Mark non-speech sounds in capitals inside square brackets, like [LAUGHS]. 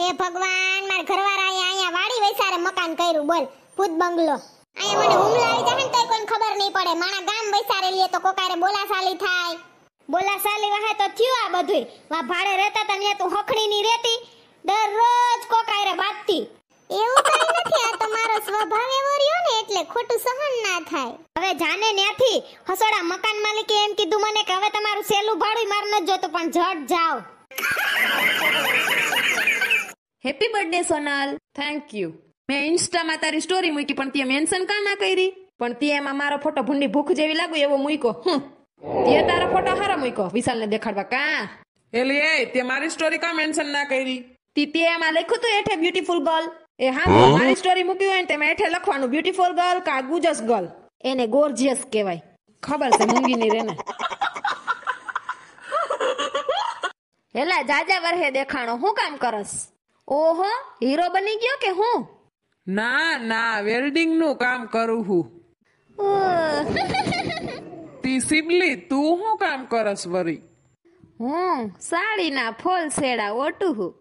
હે ભગવાન માર ઘરવાળા અહીંયા અહીંયા વાડી વૈસારે મકાન કર્યું બોલ ભૂત બંગલો અહીંયા મને હુમલો આવી જાય ને તોય કોઈને ખબર નહીં પડે માણા ગામ વૈસારે લીએ તો કોકારે બોલાશાલી થાય બોલાશાલી વાહે તો થયું આ બધું વા ભાડે રહેતા તા ને તું હખણી ની રહેતી દરરોજ કોકારે વાતતી એવું કઈ નથી આ તમારો સ્વભાવ એવો રહ્યો ને એટલે ખોટું સહન ના થાય હવે જાને ન્યાથી હસોડા મકાન માલિકે એમ કીધું મને કે હવે તમારું સેલું ભાડું માર ન જોતું પણ જટ જાવ happy birthday Sonal thank you મેં ઇન્સ્ટામાં તારી સ્ટોરી મૂકી પણ તે મેન્શન કા ના કરી પણ તે એમાં મારો ફોટો ભૂંડી ભૂખ જેવી લાગુ એવો મૂક્યો હમ તે તારો ફોટો હારો મૂક્યો ને દેખાડવા કા એલી એ તે મારી સ્ટોરી કા મેન્શન ના કરી તી તે એમાં લખ્યું તું એઠે બ્યુટીફુલ ગર્લ એ હા મારી સ્ટોરી મૂકી હોય ને તેમાં એઠે લખવાનું બ્યુટીફુલ ગર્લ કા ગુજસ ગર્લ એને ગોર્જિયસ કહેવાય ખબર છે ની રેને હેલા [LAUGHS] જાજા વરહે દેખાણો હું કામ કરસ ઓહો હીરો બની ગયો કે હું ના ના વેલ્ડિંગ નું કામ કરું હું તી સિબલી તું શું કામ કરસ વરી હું સાડીના ફોલ છેડા ઓટું હું